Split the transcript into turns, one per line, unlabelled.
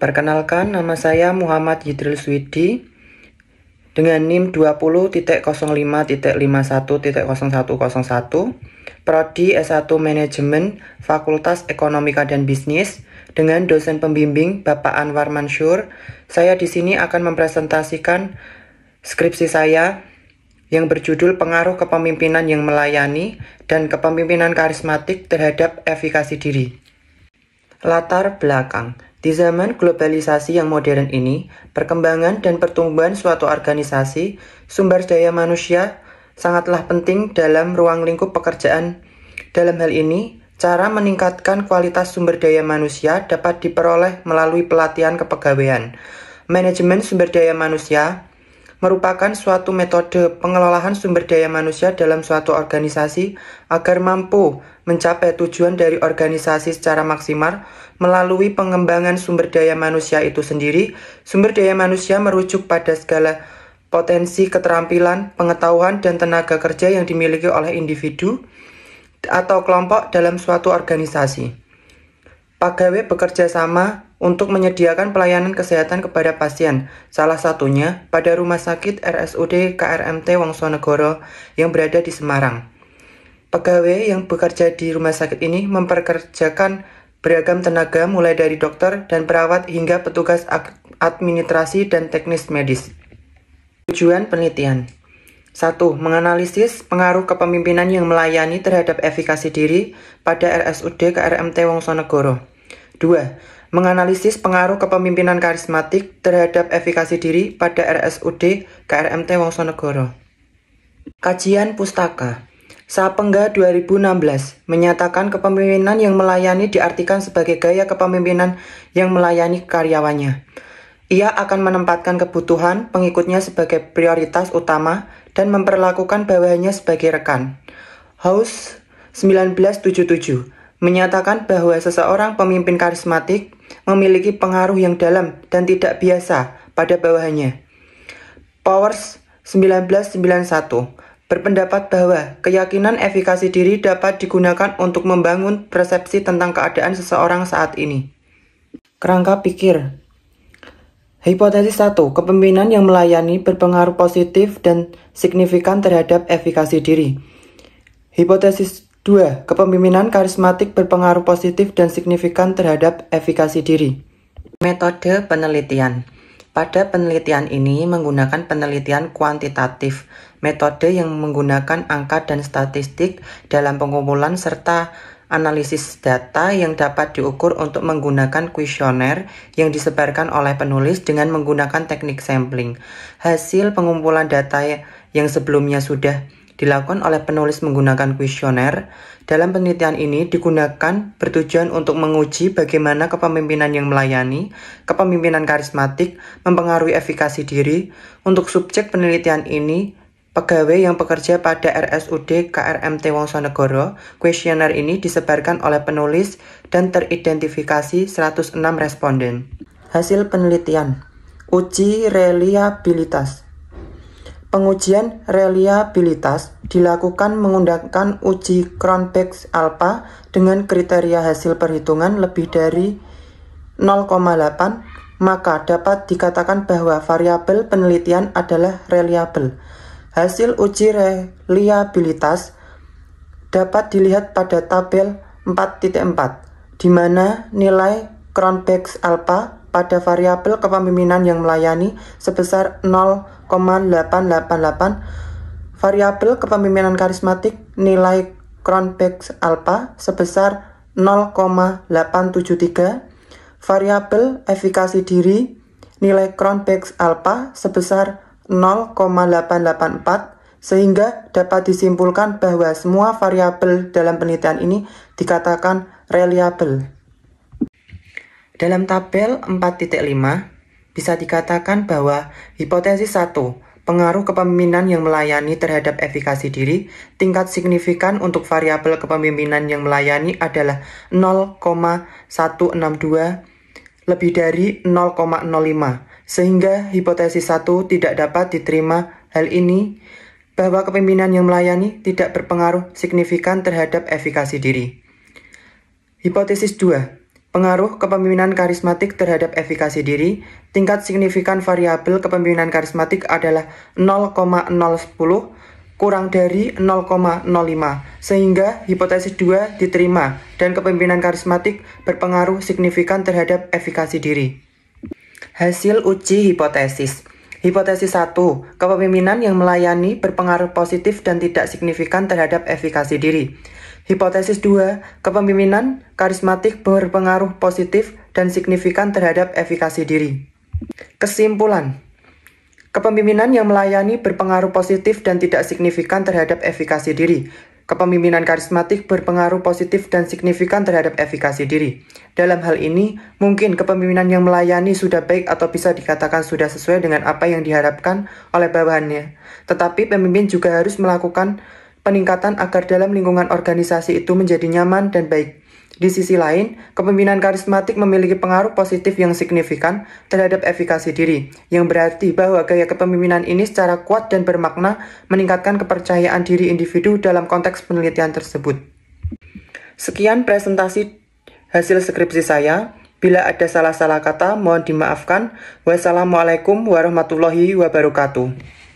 Perkenalkan, nama saya Muhammad Yidril Swidi dengan NIM 20.05.51.01.01, Prodi S1 Manajemen Fakultas Ekonomika dan Bisnis dengan dosen pembimbing Bapak Anwar Mansur. Saya di sini akan mempresentasikan skripsi saya yang berjudul Pengaruh Kepemimpinan yang Melayani dan Kepemimpinan Karismatik terhadap Efikasi Diri. Latar belakang di zaman globalisasi yang modern ini, perkembangan dan pertumbuhan suatu organisasi, sumber daya manusia sangatlah penting dalam ruang lingkup pekerjaan. Dalam hal ini, cara meningkatkan kualitas sumber daya manusia dapat diperoleh melalui pelatihan kepegawaian. Manajemen sumber daya manusia merupakan suatu metode pengelolaan sumber daya manusia dalam suatu organisasi agar mampu mencapai tujuan dari organisasi secara maksimal melalui pengembangan sumber daya manusia itu sendiri, sumber daya manusia merujuk pada segala potensi, keterampilan, pengetahuan, dan tenaga kerja yang dimiliki oleh individu atau kelompok dalam suatu organisasi. Pegawai bekerja sama untuk menyediakan pelayanan kesehatan kepada pasien, salah satunya pada Rumah Sakit RSUD KRMT Wongsonegoro yang berada di Semarang. Pegawai yang bekerja di rumah sakit ini memperkerjakan beragam tenaga mulai dari dokter dan perawat hingga petugas administrasi dan teknis medis. Tujuan penelitian 1. Menganalisis pengaruh kepemimpinan yang melayani terhadap efikasi diri pada RSUD KRMT Wongsonegoro. 2. Menganalisis pengaruh kepemimpinan karismatik terhadap efikasi diri pada RSUD KRMT Wongsonegoro. Kajian Pustaka Sapengga 2016 menyatakan kepemimpinan yang melayani diartikan sebagai gaya kepemimpinan yang melayani karyawannya. Ia akan menempatkan kebutuhan pengikutnya sebagai prioritas utama dan memperlakukan bawahannya sebagai rekan. House 1977 menyatakan bahwa seseorang pemimpin karismatik memiliki pengaruh yang dalam dan tidak biasa pada bawahannya. Powers 1991 berpendapat bahwa keyakinan efikasi diri dapat digunakan untuk membangun persepsi tentang keadaan seseorang saat ini. Kerangka pikir Hipotesis 1. Kepemimpinan yang melayani berpengaruh positif dan signifikan terhadap efikasi diri. Hipotesis 2. Kepemimpinan karismatik berpengaruh positif dan signifikan terhadap efikasi diri. Metode penelitian pada penelitian ini menggunakan penelitian kuantitatif, metode yang menggunakan angka dan statistik dalam pengumpulan serta analisis data yang dapat diukur untuk menggunakan kuesioner yang disebarkan oleh penulis dengan menggunakan teknik sampling. Hasil pengumpulan data yang sebelumnya sudah dilakukan oleh penulis menggunakan kuesioner. Dalam penelitian ini digunakan bertujuan untuk menguji bagaimana kepemimpinan yang melayani, kepemimpinan karismatik, mempengaruhi efikasi diri. Untuk subjek penelitian ini, Pegawai yang bekerja pada RSUD KRMT Wongsonegoro, kuesioner ini disebarkan oleh penulis dan teridentifikasi 106 responden. Hasil penelitian Uji reliabilitas Pengujian reliabilitas dilakukan menggunakan uji Cronbach alpha dengan kriteria hasil perhitungan lebih dari 0,8, maka dapat dikatakan bahwa variabel penelitian adalah reliabel. Hasil uji reliabilitas dapat dilihat pada tabel 4.4, di mana nilai Cronbach alpha pada variabel kepemimpinan yang melayani sebesar 0. 0,888 variabel kepemimpinan karismatik nilai Kronbeck alpha sebesar 0,873 variabel efikasi diri nilai Kronbeck alpha sebesar 0,884 sehingga dapat disimpulkan bahwa semua variabel dalam penelitian ini dikatakan reliable. Dalam tabel bisa dikatakan bahwa hipotesis 1, pengaruh kepemimpinan yang melayani terhadap efikasi diri, tingkat signifikan untuk variabel kepemimpinan yang melayani adalah 0,162 lebih dari 0,05, sehingga hipotesis 1 tidak dapat diterima hal ini bahwa kepemimpinan yang melayani tidak berpengaruh signifikan terhadap efikasi diri. Hipotesis 2, Pengaruh kepemimpinan karismatik terhadap efikasi diri, tingkat signifikan variabel kepemimpinan karismatik adalah 0,010 kurang dari 0,05, sehingga hipotesis 2 diterima dan kepemimpinan karismatik berpengaruh signifikan terhadap efikasi diri. Hasil uji hipotesis Hipotesis 1, kepemimpinan yang melayani berpengaruh positif dan tidak signifikan terhadap efikasi diri. Hipotesis 2, kepemimpinan karismatik berpengaruh positif dan signifikan terhadap efikasi diri. Kesimpulan, Kepemimpinan yang melayani berpengaruh positif dan tidak signifikan terhadap efikasi diri. Kepemimpinan karismatik berpengaruh positif dan signifikan terhadap efikasi diri. Dalam hal ini, mungkin kepemimpinan yang melayani sudah baik atau bisa dikatakan sudah sesuai dengan apa yang diharapkan oleh bawahannya. Tetapi pemimpin juga harus melakukan peningkatan agar dalam lingkungan organisasi itu menjadi nyaman dan baik. Di sisi lain, kepemimpinan karismatik memiliki pengaruh positif yang signifikan terhadap efikasi diri, yang berarti bahwa gaya kepemimpinan ini secara kuat dan bermakna meningkatkan kepercayaan diri individu dalam konteks penelitian tersebut. Sekian presentasi hasil skripsi saya. Bila ada salah-salah kata, mohon dimaafkan. Wassalamualaikum warahmatullahi wabarakatuh.